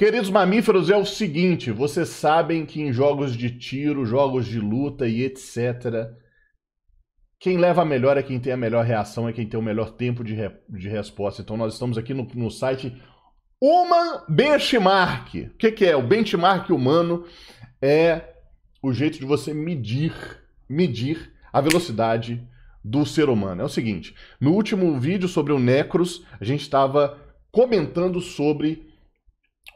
Queridos mamíferos, é o seguinte: vocês sabem que em jogos de tiro, jogos de luta e etc., quem leva a melhor é quem tem a melhor reação, é quem tem o melhor tempo de, re... de resposta. Então, nós estamos aqui no, no site Human Benchmark. O que, que é? O benchmark humano é o jeito de você medir, medir a velocidade do ser humano. É o seguinte: no último vídeo sobre o Necros, a gente estava comentando sobre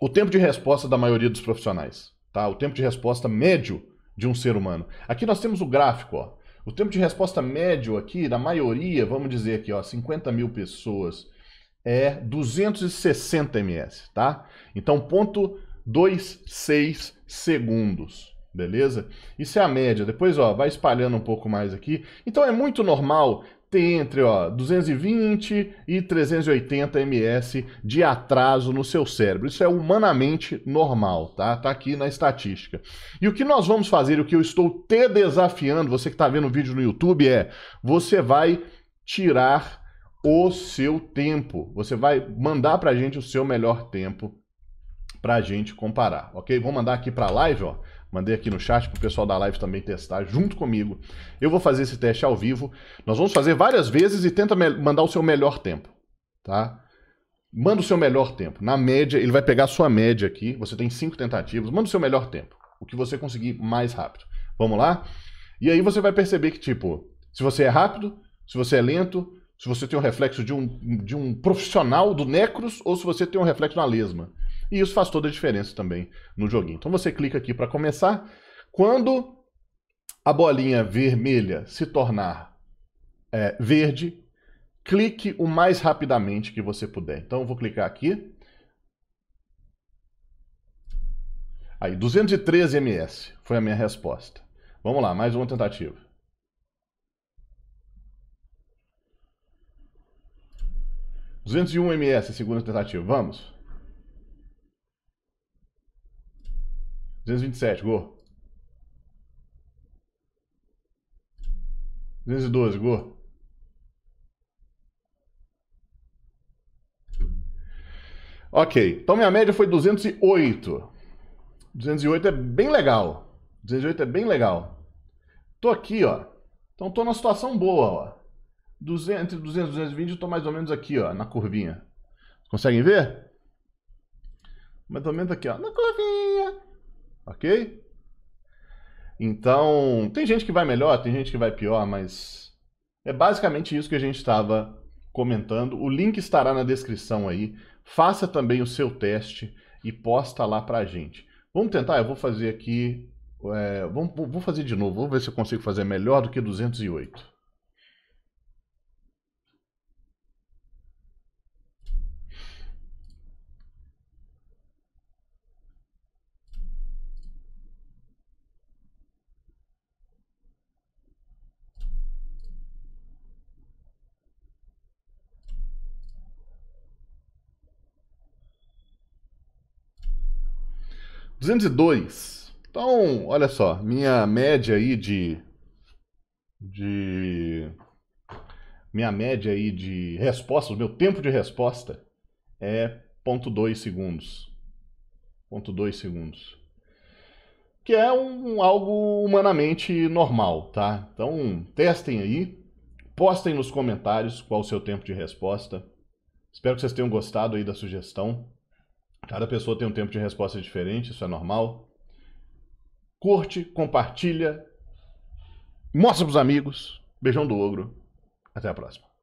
o tempo de resposta da maioria dos profissionais, tá? O tempo de resposta médio de um ser humano. Aqui nós temos o gráfico, ó. O tempo de resposta médio aqui, da maioria, vamos dizer aqui, ó, 50 mil pessoas, é 260 ms, tá? Então, ponto 26 segundos, beleza? Isso é a média. Depois, ó, vai espalhando um pouco mais aqui. Então, é muito normal tem entre ó, 220 e 380 ms de atraso no seu cérebro. Isso é humanamente normal, tá? Tá aqui na estatística. E o que nós vamos fazer, o que eu estou te desafiando, você que está vendo o vídeo no YouTube, é você vai tirar o seu tempo. Você vai mandar para a gente o seu melhor tempo para a gente comparar, ok? Vou mandar aqui para a live, ó. Mandei aqui no chat para o pessoal da live também testar junto comigo. Eu vou fazer esse teste ao vivo. Nós vamos fazer várias vezes e tenta mandar o seu melhor tempo, tá? Manda o seu melhor tempo. Na média, ele vai pegar a sua média aqui. Você tem cinco tentativas. Manda o seu melhor tempo. O que você conseguir mais rápido. Vamos lá? E aí você vai perceber que, tipo, se você é rápido, se você é lento, se você tem um reflexo de um, de um profissional do Necros ou se você tem um reflexo na lesma. E isso faz toda a diferença também no joguinho. Então você clica aqui para começar. Quando a bolinha vermelha se tornar é, verde, clique o mais rapidamente que você puder. Então eu vou clicar aqui. Aí, 213 ms foi a minha resposta. Vamos lá, mais uma tentativa. duzentos e um ms, segunda tentativa. Vamos. 227, gol. 212, gol. Ok, então minha média foi 208. 208 é bem legal. 208 é bem legal. Tô aqui, ó. Então tô na situação boa, ó. 200, entre 200 e 220 eu tô mais ou menos aqui, ó, na curvinha. Conseguem ver? Mais ou menos aqui, ó, na curvinha. Ok? Então, tem gente que vai melhor, tem gente que vai pior, mas é basicamente isso que a gente estava comentando. O link estará na descrição aí. Faça também o seu teste e posta lá pra gente. Vamos tentar, eu vou fazer aqui, é, vou fazer de novo, vou ver se eu consigo fazer melhor do que 208. 202. Então, olha só, minha média aí de. de. Minha média aí de respostas, meu tempo de resposta é 0.2 segundos. 0.2 segundos. Que é um, algo humanamente normal, tá? Então, testem aí, postem nos comentários qual o seu tempo de resposta. Espero que vocês tenham gostado aí da sugestão. Cada pessoa tem um tempo de resposta diferente, isso é normal. Curte, compartilha, mostra pros amigos. Beijão do ogro. Até a próxima.